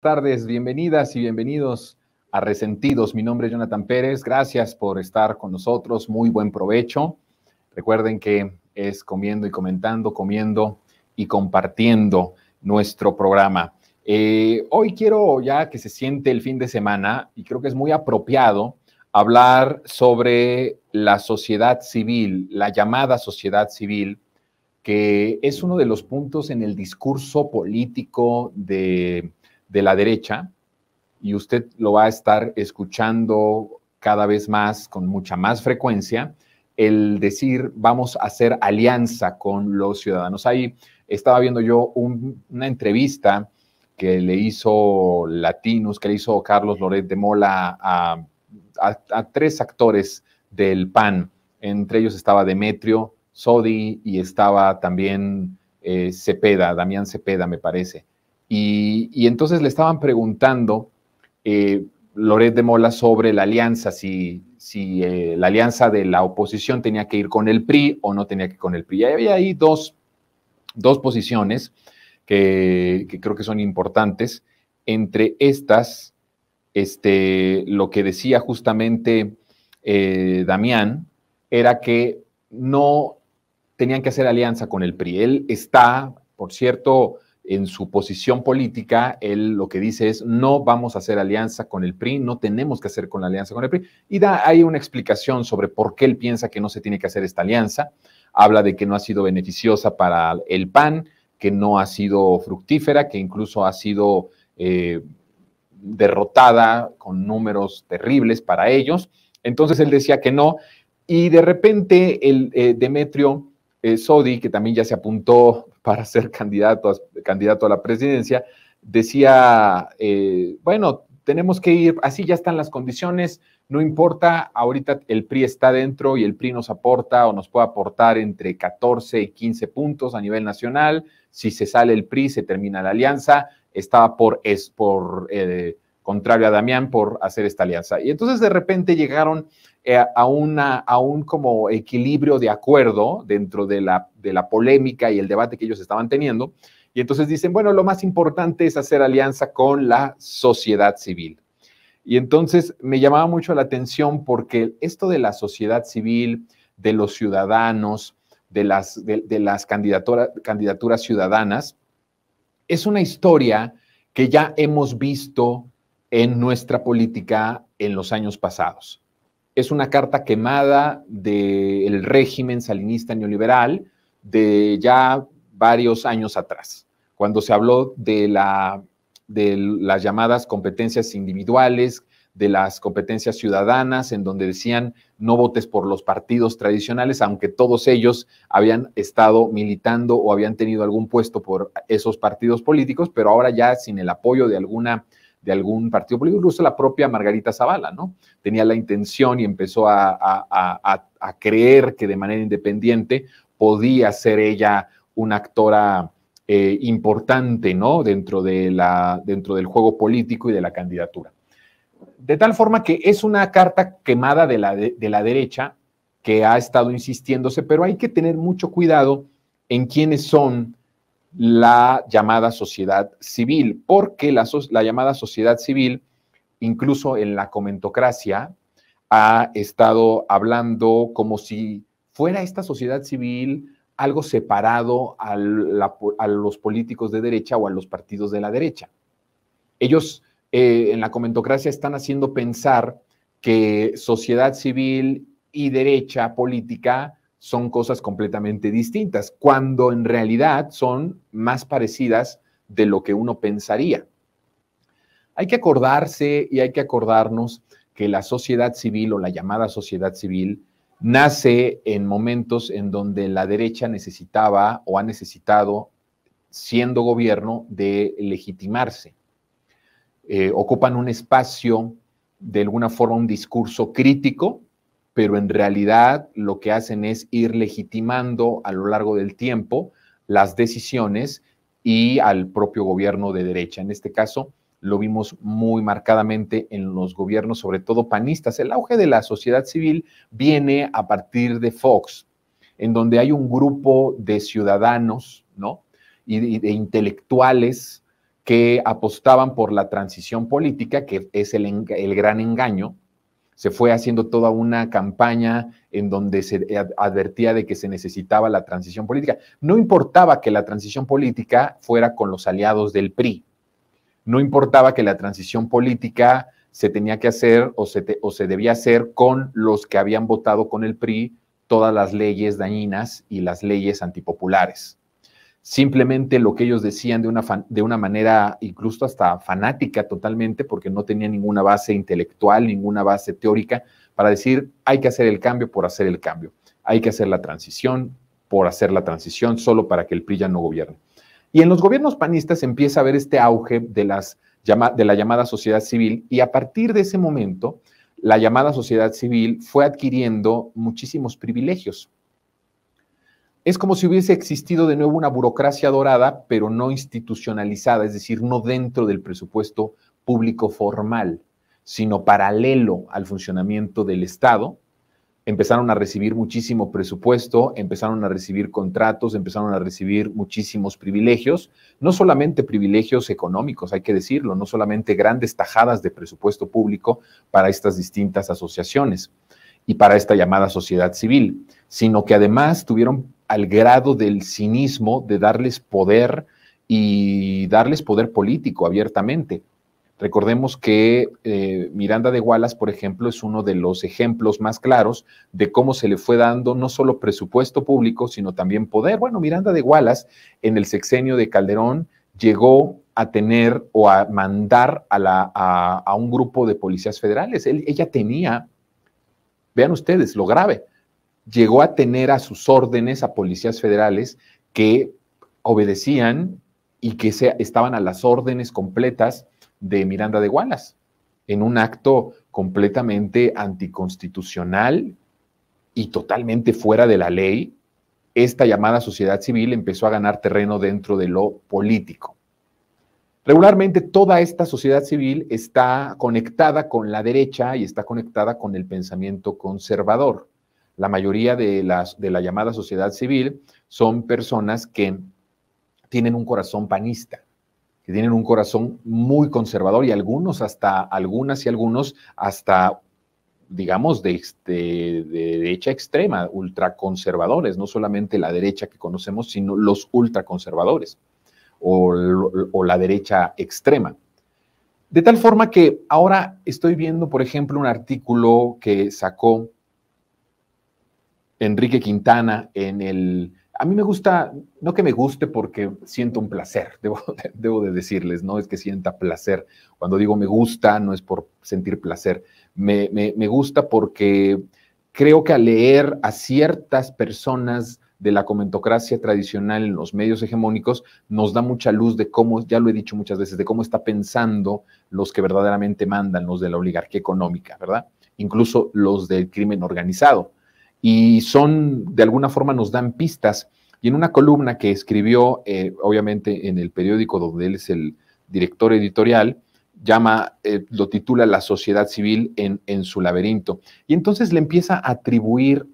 tardes, bienvenidas y bienvenidos a Resentidos. Mi nombre es Jonathan Pérez. Gracias por estar con nosotros. Muy buen provecho. Recuerden que es comiendo y comentando, comiendo y compartiendo nuestro programa. Eh, hoy quiero, ya que se siente el fin de semana, y creo que es muy apropiado, hablar sobre la sociedad civil, la llamada sociedad civil, que es uno de los puntos en el discurso político de de la derecha y usted lo va a estar escuchando cada vez más, con mucha más frecuencia, el decir vamos a hacer alianza con los ciudadanos. Ahí estaba viendo yo una entrevista que le hizo Latinos, que le hizo Carlos Loret de Mola a, tres actores del PAN. Entre ellos estaba Demetrio, Sodi y estaba también eh, Cepeda, Damián Cepeda, me parece. Y, entonces le estaban preguntando eh, Loret de Mola sobre la alianza, si, si eh, la alianza de la oposición tenía que ir con el PRI o no tenía que ir con el PRI. Y había ahí dos, posiciones que, creo que son importantes. Entre estas, este, lo que decía justamente eh, Damián era que no tenían que hacer alianza con el PRI. Él está, por cierto, en su posición política, él lo que dice es, no vamos a hacer alianza con el PRI, no tenemos que hacer con la alianza con el PRI. Y da ahí una explicación sobre por qué él piensa que no se tiene que hacer esta alianza. Habla de que no ha sido beneficiosa para el PAN, que no ha sido fructífera, que incluso ha sido eh, derrotada con números terribles para ellos. Entonces él decía que no. Y de repente el eh, Demetrio eh, Sodi, que también ya se apuntó para ser candidato a, candidato a la presidencia, decía, eh, bueno, tenemos que ir, así ya están las condiciones, no importa, ahorita el PRI está dentro y el PRI nos aporta o nos puede aportar entre 14 y 15 puntos a nivel nacional, si se sale el PRI se termina la alianza, estaba por, por eh, contrario a Damián por hacer esta alianza. Y entonces de repente llegaron eh, a, una, un como equilibrio de acuerdo dentro de la, polémica y el debate que ellos estaban teniendo. Y entonces dicen, bueno, lo más importante es hacer alianza con la sociedad civil. Y entonces me llamaba mucho la atención porque esto de la sociedad civil, de los ciudadanos, de las, de, las candidaturas ciudadanas, es una historia que ya hemos visto en nuestra política en los años pasados. Es una carta quemada del régimen salinista neoliberal de ya varios años atrás, cuando se habló de, la, de las llamadas competencias individuales, de las competencias ciudadanas, en donde decían no votes por los partidos tradicionales, aunque todos ellos habían estado militando o habían tenido algún puesto por esos partidos políticos, pero ahora ya sin el apoyo de alguna de algún partido político, incluso la propia Margarita Zavala, ¿no? Tenía la intención y empezó a, creer que de manera independiente podía ser ella una actora eh, importante, ¿no? Dentro, de la, dentro del juego político y de la candidatura. De tal forma que es una carta quemada de la, de la derecha que ha estado insistiéndose, pero hay que tener mucho cuidado en quiénes son la llamada sociedad civil, porque la, llamada sociedad civil, incluso en la comentocracia, ha estado hablando como si fuera esta sociedad civil algo separado a, los políticos de derecha o a los partidos de la derecha. Ellos eh, en la comentocracia están haciendo pensar que sociedad civil y derecha política son cosas completamente distintas, cuando en realidad son más parecidas de lo que uno pensaría. Hay que acordarse y hay que acordarnos que la sociedad civil o la llamada sociedad civil nace en momentos en donde la derecha necesitaba o ha necesitado, siendo gobierno, de legitimarse. Eh, ocupan un espacio, de alguna forma, un discurso crítico pero en realidad lo que hacen es ir legitimando a lo largo del tiempo las decisiones y al propio gobierno de derecha. En este caso, lo vimos muy marcadamente en los gobiernos, sobre todo panistas. El auge de la sociedad civil viene a partir de Fox, en donde hay un grupo de ciudadanos, ¿no? Y de, intelectuales que apostaban por la transición política, que es el, el gran engaño, se fue haciendo toda una campaña en donde se advertía de que se necesitaba la transición política. No importaba que la transición política fuera con los aliados del PRI, no importaba que la transición política se tenía que hacer o se, o se debía hacer con los que habían votado con el PRI todas las leyes dañinas y las leyes antipopulares simplemente lo que ellos decían de una, de una manera incluso hasta fanática totalmente, porque no tenía ninguna base intelectual, ninguna base teórica, para decir hay que hacer el cambio por hacer el cambio, hay que hacer la transición por hacer la transición, solo para que el PRI ya no gobierne. Y en los gobiernos panistas empieza a ver este auge de, las, de la llamada sociedad civil y a partir de ese momento la llamada sociedad civil fue adquiriendo muchísimos privilegios es como si hubiese existido de nuevo una burocracia dorada, pero no institucionalizada, es decir, no dentro del presupuesto público formal, sino paralelo al funcionamiento del Estado. Empezaron a recibir muchísimo presupuesto, empezaron a recibir contratos, empezaron a recibir muchísimos privilegios, no solamente privilegios económicos, hay que decirlo, no solamente grandes tajadas de presupuesto público para estas distintas asociaciones y para esta llamada sociedad civil, sino que además tuvieron al grado del cinismo de darles poder y darles poder político abiertamente. Recordemos que eh, Miranda de Wallace, por ejemplo, es uno de los ejemplos más claros de cómo se le fue dando no solo presupuesto público, sino también poder. Bueno, Miranda de Wallace en el sexenio de Calderón llegó a tener o a mandar a, un grupo de policías federales. ella tenía, vean ustedes lo grave, llegó a tener a sus órdenes a policías federales que obedecían y que estaban a las órdenes completas de Miranda de Wallace, en un acto completamente anticonstitucional y totalmente fuera de la ley, esta llamada sociedad civil empezó a ganar terreno dentro de lo político. Regularmente toda esta sociedad civil está conectada con la derecha y está conectada con el pensamiento conservador la mayoría de, las, de la llamada sociedad civil son personas que tienen un corazón panista, que tienen un corazón muy conservador y algunos hasta, algunas y algunos hasta, digamos, de, este, de derecha extrema, ultraconservadores, no solamente la derecha que conocemos, sino los ultraconservadores o la derecha extrema. De tal forma que ahora estoy viendo, por ejemplo, un artículo que sacó Enrique Quintana en el... A mí me gusta, no que me guste porque siento un placer, debo, de decirles, no es que sienta placer. Cuando digo me gusta, no es por sentir placer. Me, me gusta porque creo que al leer a ciertas personas de la comentocracia tradicional en los medios hegemónicos nos da mucha luz de cómo, ya lo he dicho muchas veces, de cómo está pensando los que verdaderamente mandan, los de la oligarquía económica, ¿verdad? Incluso los del crimen organizado y son, de alguna forma, nos dan pistas. Y en una columna que escribió, eh, obviamente, en el periódico donde él es el director editorial, llama, eh, lo titula La sociedad civil en, en su laberinto. Y entonces le empieza a atribuir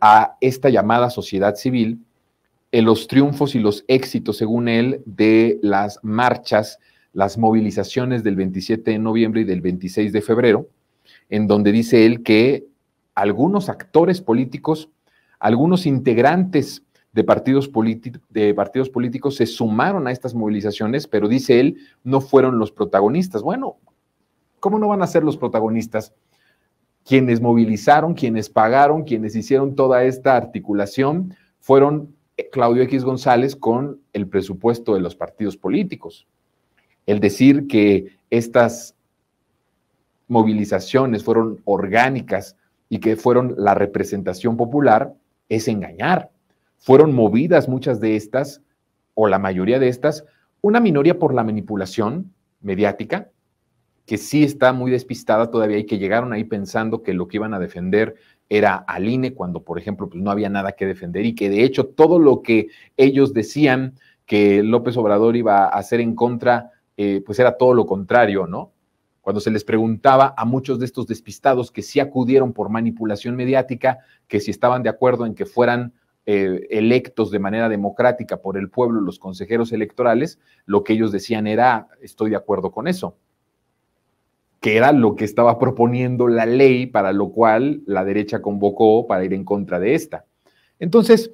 a esta llamada sociedad civil eh, los triunfos y los éxitos, según él, de las marchas, las movilizaciones del 27 de noviembre y del 26 de febrero, en donde dice él que algunos actores políticos, algunos integrantes de partidos, de partidos políticos se sumaron a estas movilizaciones, pero dice él, no fueron los protagonistas. Bueno, ¿cómo no van a ser los protagonistas? Quienes movilizaron, quienes pagaron, quienes hicieron toda esta articulación fueron eh, Claudio X González con el presupuesto de los partidos políticos. El decir que estas movilizaciones fueron orgánicas, y que fueron la representación popular, es engañar. Fueron movidas muchas de estas, o la mayoría de estas, una minoría por la manipulación mediática, que sí está muy despistada todavía y que llegaron ahí pensando que lo que iban a defender era al INE cuando, por ejemplo, pues no había nada que defender y que de hecho todo lo que ellos decían que López Obrador iba a hacer en contra, eh, pues era todo lo contrario, ¿no? cuando se les preguntaba a muchos de estos despistados que sí acudieron por manipulación mediática, que si estaban de acuerdo en que fueran eh, electos de manera democrática por el pueblo los consejeros electorales, lo que ellos decían era, estoy de acuerdo con eso, que era lo que estaba proponiendo la ley para lo cual la derecha convocó para ir en contra de esta. Entonces,